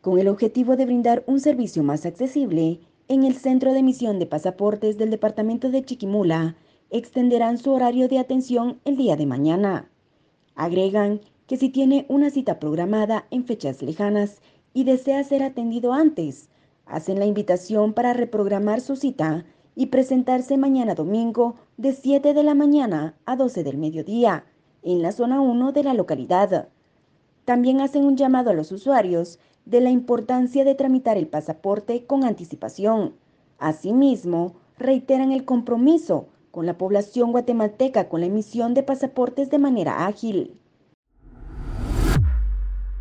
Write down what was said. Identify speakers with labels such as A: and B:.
A: con el objetivo de brindar un servicio más accesible, en el Centro de Emisión de Pasaportes del Departamento de Chiquimula extenderán su horario de atención el día de mañana. Agregan que si tiene una cita programada en fechas lejanas y desea ser atendido antes, hacen la invitación para reprogramar su cita y presentarse mañana domingo de 7 de la mañana a 12 del mediodía en la zona 1 de la localidad. También hacen un llamado a los usuarios de la importancia de tramitar el pasaporte con anticipación. Asimismo, reiteran el compromiso con la población guatemalteca con la emisión de pasaportes de manera ágil.